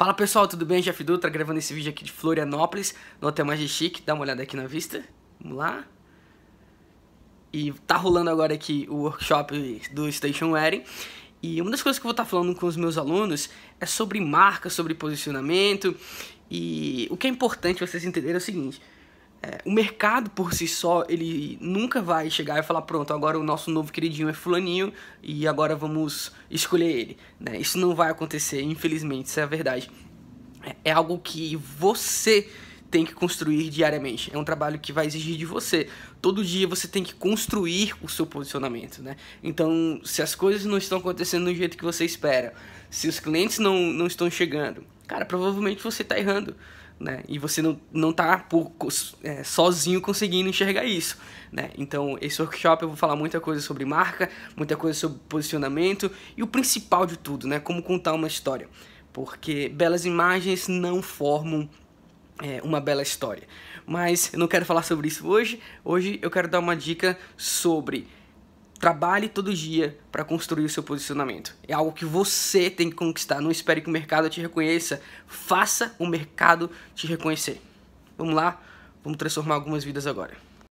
Fala pessoal, tudo bem? Jeff Dutra gravando esse vídeo aqui de Florianópolis, no Hotel chique. Dá uma olhada aqui na vista. Vamos lá. E tá rolando agora aqui o workshop do Station Wedding. E uma das coisas que eu vou estar tá falando com os meus alunos é sobre marca, sobre posicionamento. E o que é importante vocês entenderem é o seguinte: é, o mercado por si só, ele nunca vai chegar e falar, pronto, agora o nosso novo queridinho é fulaninho e agora vamos escolher ele. Né? Isso não vai acontecer, infelizmente, isso é a verdade. É, é algo que você tem que construir diariamente. É um trabalho que vai exigir de você. Todo dia você tem que construir o seu posicionamento, né? Então, se as coisas não estão acontecendo do jeito que você espera, se os clientes não, não estão chegando, cara, provavelmente você está errando. Né? E você não, não tá por, é, sozinho conseguindo enxergar isso, né? Então, esse workshop eu vou falar muita coisa sobre marca, muita coisa sobre posicionamento e o principal de tudo, né? Como contar uma história. Porque belas imagens não formam é, uma bela história. Mas eu não quero falar sobre isso hoje. Hoje eu quero dar uma dica sobre Trabalhe todo dia para construir o seu posicionamento. É algo que você tem que conquistar. Não espere que o mercado te reconheça. Faça o mercado te reconhecer. Vamos lá? Vamos transformar algumas vidas agora.